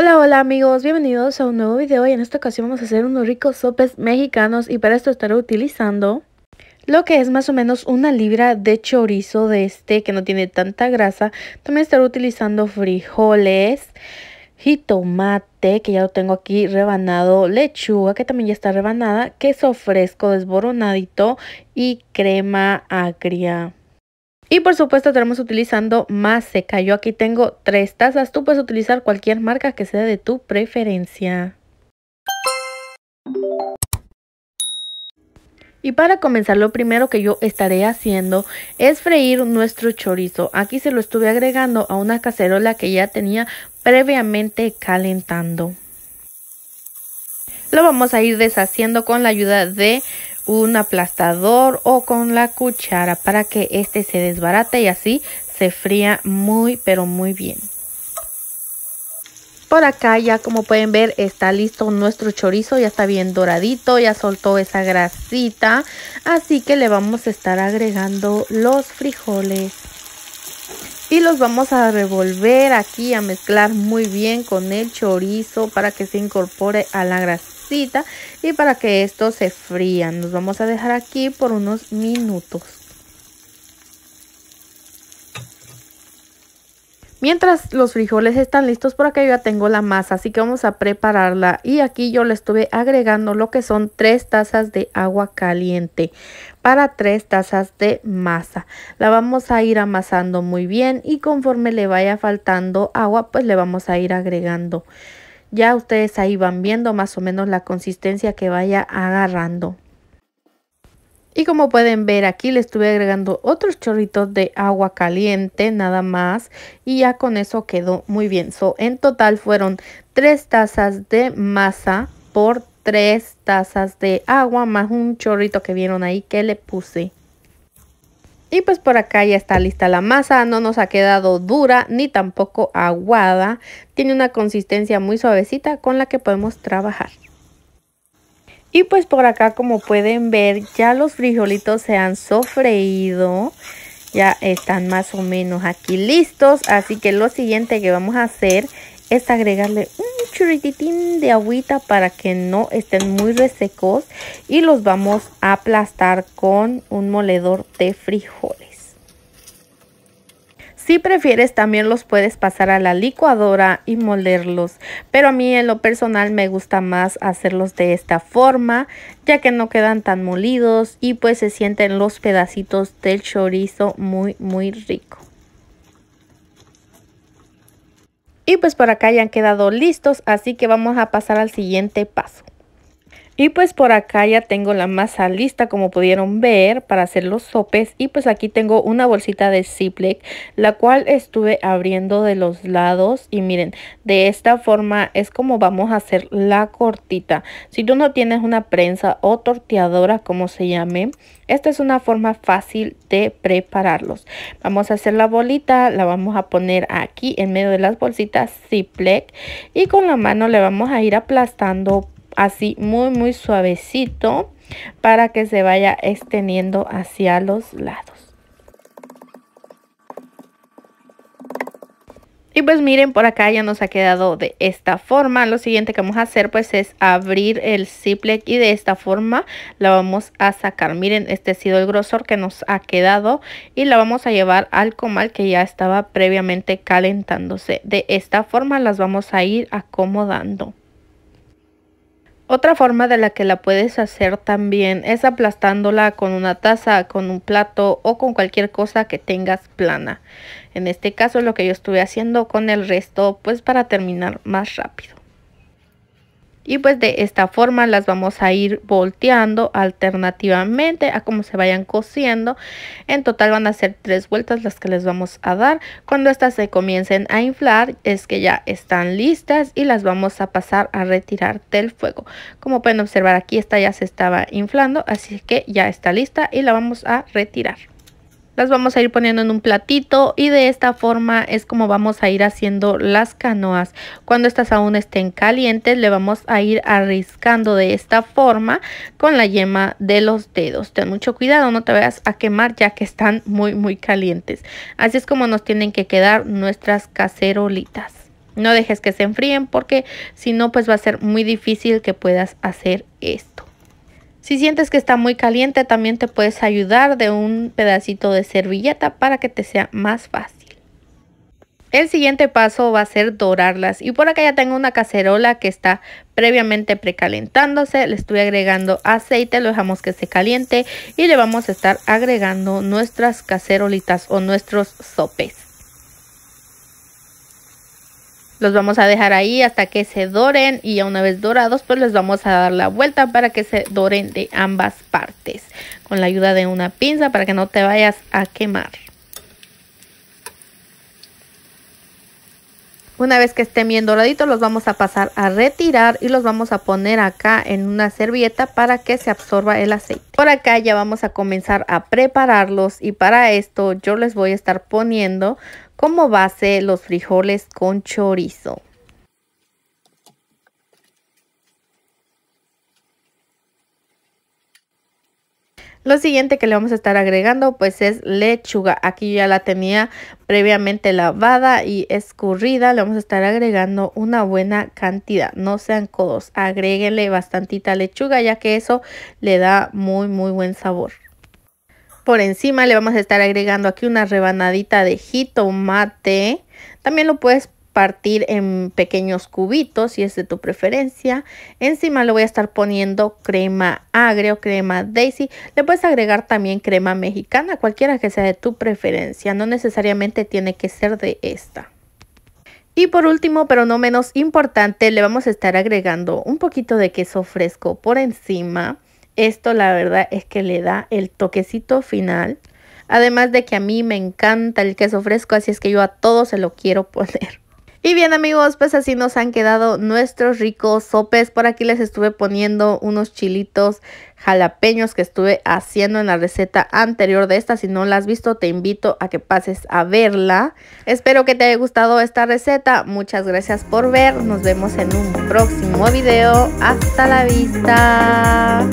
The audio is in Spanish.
Hola, hola amigos, bienvenidos a un nuevo video y en esta ocasión vamos a hacer unos ricos sopes mexicanos y para esto estaré utilizando lo que es más o menos una libra de chorizo de este que no tiene tanta grasa. También estaré utilizando frijoles, jitomate que ya lo tengo aquí rebanado, lechuga que también ya está rebanada, queso fresco desboronadito y crema agria. Y por supuesto estaremos utilizando más seca. Yo aquí tengo tres tazas. Tú puedes utilizar cualquier marca que sea de tu preferencia. Y para comenzar lo primero que yo estaré haciendo es freír nuestro chorizo. Aquí se lo estuve agregando a una cacerola que ya tenía previamente calentando. Lo vamos a ir deshaciendo con la ayuda de un aplastador o con la cuchara para que este se desbarate y así se fría muy pero muy bien. Por acá ya como pueden ver está listo nuestro chorizo, ya está bien doradito, ya soltó esa grasita. Así que le vamos a estar agregando los frijoles. Y los vamos a revolver aquí, a mezclar muy bien con el chorizo para que se incorpore a la grasita y para que esto se frían. Nos vamos a dejar aquí por unos minutos. Mientras los frijoles están listos, por acá ya tengo la masa, así que vamos a prepararla. Y aquí yo le estuve agregando lo que son tres tazas de agua caliente para tres tazas de masa. La vamos a ir amasando muy bien y conforme le vaya faltando agua, pues le vamos a ir agregando. Ya ustedes ahí van viendo más o menos la consistencia que vaya agarrando. Y como pueden ver aquí le estuve agregando otros chorritos de agua caliente nada más y ya con eso quedó muy bien. So, en total fueron 3 tazas de masa por 3 tazas de agua más un chorrito que vieron ahí que le puse. Y pues por acá ya está lista la masa, no nos ha quedado dura ni tampoco aguada. Tiene una consistencia muy suavecita con la que podemos trabajar. Y pues por acá como pueden ver ya los frijolitos se han sofreído. Ya están más o menos aquí listos. Así que lo siguiente que vamos a hacer es agregarle un churrititín de agüita para que no estén muy resecos y los vamos a aplastar con un moledor de frijoles. Si prefieres también los puedes pasar a la licuadora y molerlos, pero a mí en lo personal me gusta más hacerlos de esta forma ya que no quedan tan molidos y pues se sienten los pedacitos del chorizo muy muy rico. Y pues por acá ya han quedado listos, así que vamos a pasar al siguiente paso. Y pues por acá ya tengo la masa lista como pudieron ver para hacer los sopes. Y pues aquí tengo una bolsita de Ziploc la cual estuve abriendo de los lados. Y miren, de esta forma es como vamos a hacer la cortita. Si tú no tienes una prensa o torteadora como se llame, esta es una forma fácil de prepararlos. Vamos a hacer la bolita, la vamos a poner aquí en medio de las bolsitas Ziploc y con la mano le vamos a ir aplastando así muy muy suavecito para que se vaya extendiendo hacia los lados. Y pues miren, por acá ya nos ha quedado de esta forma. Lo siguiente que vamos a hacer pues es abrir el ziplet y de esta forma la vamos a sacar. Miren, este ha sido el grosor que nos ha quedado y la vamos a llevar al comal que ya estaba previamente calentándose. De esta forma las vamos a ir acomodando. Otra forma de la que la puedes hacer también es aplastándola con una taza, con un plato o con cualquier cosa que tengas plana. En este caso lo que yo estuve haciendo con el resto pues para terminar más rápido y pues de esta forma las vamos a ir volteando alternativamente a como se vayan cosiendo En total van a ser tres vueltas las que les vamos a dar. Cuando estas se comiencen a inflar es que ya están listas y las vamos a pasar a retirar del fuego. Como pueden observar aquí esta ya se estaba inflando así que ya está lista y la vamos a retirar. Las vamos a ir poniendo en un platito y de esta forma es como vamos a ir haciendo las canoas. Cuando estas aún estén calientes le vamos a ir arriscando de esta forma con la yema de los dedos. Ten mucho cuidado, no te vayas a quemar ya que están muy muy calientes. Así es como nos tienen que quedar nuestras cacerolitas. No dejes que se enfríen porque si no pues va a ser muy difícil que puedas hacer esto. Si sientes que está muy caliente, también te puedes ayudar de un pedacito de servilleta para que te sea más fácil. El siguiente paso va a ser dorarlas y por acá ya tengo una cacerola que está previamente precalentándose. Le estoy agregando aceite, lo dejamos que se caliente y le vamos a estar agregando nuestras cacerolitas o nuestros sopes. Los vamos a dejar ahí hasta que se doren y una vez dorados pues les vamos a dar la vuelta para que se doren de ambas partes con la ayuda de una pinza para que no te vayas a quemar. Una vez que estén bien doraditos los vamos a pasar a retirar y los vamos a poner acá en una servilleta para que se absorba el aceite. Por acá ya vamos a comenzar a prepararlos y para esto yo les voy a estar poniendo como base los frijoles con chorizo. Lo siguiente que le vamos a estar agregando pues es lechuga. Aquí ya la tenía previamente lavada y escurrida. Le vamos a estar agregando una buena cantidad. No sean codos. Agréguenle bastantita lechuga ya que eso le da muy muy buen sabor. Por encima le vamos a estar agregando aquí una rebanadita de jitomate. También lo puedes partir en pequeños cubitos si es de tu preferencia. Encima le voy a estar poniendo crema agria o crema daisy. Le puedes agregar también crema mexicana, cualquiera que sea de tu preferencia. No necesariamente tiene que ser de esta. Y por último, pero no menos importante, le vamos a estar agregando un poquito de queso fresco por encima. Esto la verdad es que le da el toquecito final. Además de que a mí me encanta el queso fresco, así es que yo a todos se lo quiero poner. Y bien amigos, pues así nos han quedado nuestros ricos sopes. Por aquí les estuve poniendo unos chilitos jalapeños que estuve haciendo en la receta anterior de esta. Si no la has visto, te invito a que pases a verla. Espero que te haya gustado esta receta. Muchas gracias por ver. Nos vemos en un próximo video. Hasta la vista.